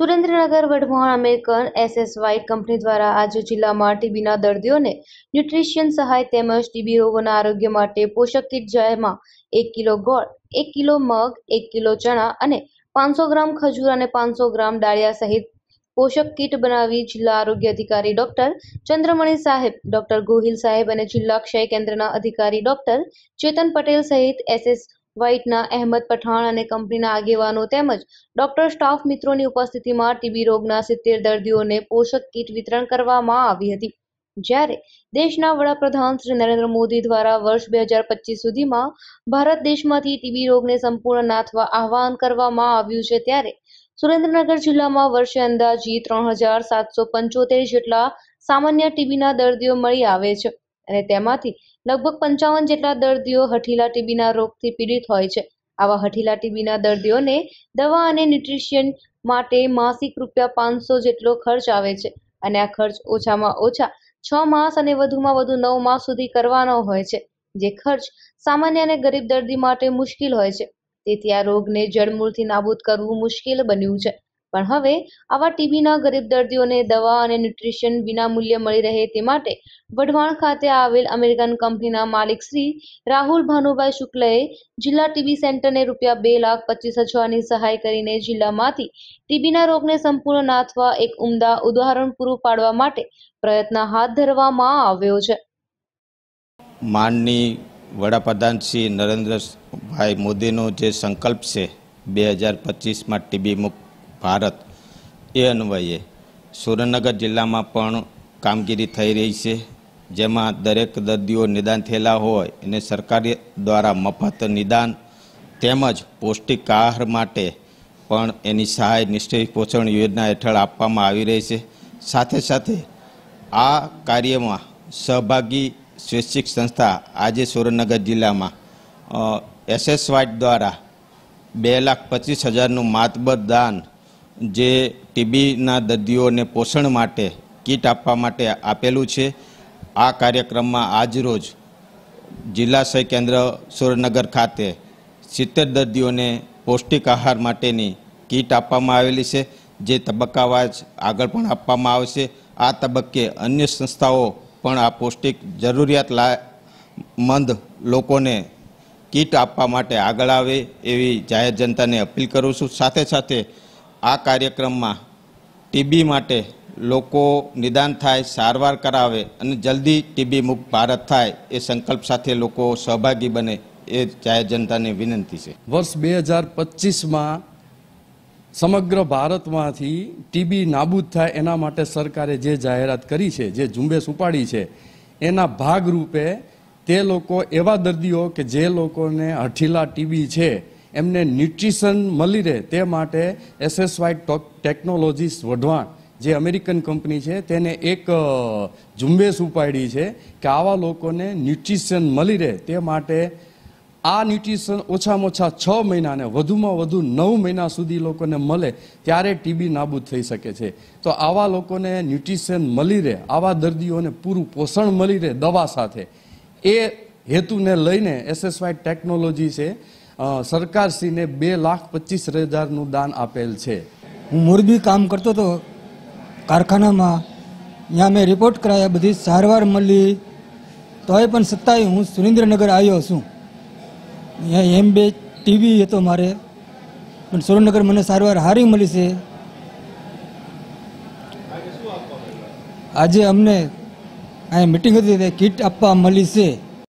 Surendranagar Wadhwan American SSY company દ્વારા આજે જિલ્લામાં ટીબીના દર્દીઓને ન્યુટ્રિશિયન સહાય તેમજ ટીબી રોગોના આરોગ્ય માટે પોષક કીટ જયમાં એક કિલો ગોળ એક કિલો મગ એક કિલો ચણા અને પાંચસો ગ્રામ ખજૂર અને પાંચસો ગ્રામ ડાળિયા સહિત પોષક કીટ બનાવી જિલ્લા આરોગ્ય અધિકારી ડોક્ટર ચંદ્રમણી સાહેબ ડોક્ટર ગોહિલ સાહેબ અને જિલ્લા ક્ષય કેન્દ્રના અધિકારી ડોક્ટર ચેતન પટેલ સહિત એસએસ વ્હાઇટના અહેમદ પઠાણ અને કંપનીના આગેવાનો તેમજ ડોક્ટર સ્ટાફ મિત્રોની ઉપસ્થિતિમાં ટીબી રોગના સિત્તેર દર્દીઓને પોષક કીટ વિતરણ કરવામાં આવી હતી જ્યારે દેશના વડાપ્રધાન શ્રી નરેન્દ્ર મોદી દ્વારા વર્ષ બે હજાર પચીસ સુધીમાં ભારત દેશમાંથી ટીબી રોગને સંપૂર્ણ નાથવા આહવાન કરવામાં આવ્યું છે ત્યારે સુરેન્દ્રનગર જિલ્લામાં વર્ષે અંદાજી ત્રણ હજાર સાતસો પંચોતેર જેટલા સામાન્ય ટીબીના દર્દીઓ મળી આવે છે અને તેમાંથી લગભગ પંચાવન જેટલા દર્દીઓ હઠીલા ટીબીના રોગથી પીડિત હોય છે આવા હઠીલા ટીબીના દર્દીઓને દવા અને ન્યુટ્રિશિયન માટે માસિક રૂપિયા પાંચસો જેટલો ખર્ચ આવે છે અને આ ખર્ચ ઓછામાં ઓછા છ માસ અને વધુમાં વધુ નવ માસ સુધી કરવાનો હોય છે જે ખર્ચ સામાન્ય અને ગરીબ દર્દી માટે મુશ્કેલ હોય છે તેથી આ રોગને જડમૂળથી નાબૂદ કરવું મુશ્કેલ બન્યું છે પણ હવે આવા ટીબીના ગરીબ દર્દીઓને દવા અને ન્યુટ્રિશન વિના મૂલ્યે મળી રહે તે માટે વઢવાણ ખાતે આવેલ અમેરિકન કંપનીના માલિક શ્રી રાહુલ ભાનુભાઈ શુક્લએ જિલ્લા ટીબી સેન્ટરને રૂપિયા બે લાખ પચીસ હજારની સહાય કરીને જિલ્લામાંથી ટીબીના રોગને સંપૂર્ણ નાથવા એક ઉમદા ઉદાહરણ પૂરું પાડવા માટે પ્રયત્ન હાથ ધરવામાં આવ્યો છે માનની વડાપ્રધાન શ્રી નરેન્દ્રભાઈ મોદીનો જે સંકલ્પ છે બે હજાર પચીસમાં ટીબી મુક્ત ભારત એ અન્વયે સુરેન્દ્રનગર જિલ્લામાં પણ કામગીરી થઈ રહી છે જેમાં દરેક દર્દીઓ નિદાન થયેલા હોય અને સરકાર દ્વારા મફત નિદાન તેમજ પૌષ્ટિક આહાર માટે પણ એની સહાય નિશ્ચય પોષણ યોજના હેઠળ આપવામાં આવી રહી છે સાથે સાથે આ કાર્યમાં સહભાગી સ્વૈચ્છિક સંસ્થા આજે સુરેન્દ્રનગર જિલ્લામાં એસએસ દ્વારા બે લાખ પચીસ હજારનું માતબર દાન જે ટીબીના દર્દીઓને પોષણ માટે કીટ આપવા માટે આપેલું છે આ કાર્યક્રમમાં આજરોજ જિલ્લાશય કેન્દ્ર સુરેન્દ્રનગર ખાતે સિત્તેર દર્દીઓને પૌષ્ટિક આહાર માટેની કીટ આપવામાં આવેલી છે જે તબક્કાવાર આગળ પણ આપવામાં આવશે આ તબક્કે અન્ય સંસ્થાઓ પણ આ પૌષ્ટિક જરૂરિયાત મંદ લોકોને કીટ આપવા માટે આગળ આવે એવી જાહેર જનતાને અપીલ કરું છું સાથે સાથે આ કાર્યક્રમમાં ટીબી માટે લોકો નિદાન થાય સારવાર કરાવે અને જલ્દી ટીબી મુક્ત ભારત થાય એ સંકલ્પ સાથે લોકો સહભાગી બને એ જાહેર જનતાને વિનંતી છે વર્ષ બે હજાર પચીસમાં સમગ્ર ભારતમાંથી ટીબી નાબૂદ થાય એના માટે સરકારે જે જાહેરાત કરી છે જે ઝુંબેશ ઉપાડી છે એના ભાગરૂપે તે લોકો એવા દર્દીઓ કે જે લોકોને હઠીલા ટીબી છે એમને ન્યુટ્રિશન મળી રહે તે માટે એસએસવાય ટેકનોલોજીસ વઢવાણ જે અમેરિકન કંપની છે તેને એક ઝુંબેશ ઉપાડી છે કે આવા લોકોને ન્યુટ્રિશન મળી રહે તે માટે આ ન્યુટ્રિશન ઓછામાં ઓછા છ મહિનાને વધુમાં વધુ નવ મહિના સુધી લોકોને મળે ત્યારે ટીબી નાબૂદ થઈ શકે છે તો આવા લોકોને ન્યુટ્રિશન મળી રહે આવા દર્દીઓને પૂરું પોષણ મળી રહે દવા સાથે એ હેતુને લઈને એસએસવાય ટેકનોલોજી છે સરકારશ્રીને બે લાખ પચીસ હજારનું દાન આપેલ છે હું મોરબી કામ કરતો હતો કારખાનામાં ત્યાં મેં રિપોર્ટ કરાયા બધી સારવાર મળી તોય પણ સત્તાએ હું સુરેન્દ્રનગર આવ્યો છું અહીંયા એમ બે ટીવી હતો મારે પણ સુરેન્દ્રનગર મને સારવાર હારી મળી છે આજે અમને અહીંયા મિટિંગ હતી કિટ આપવા મળી છે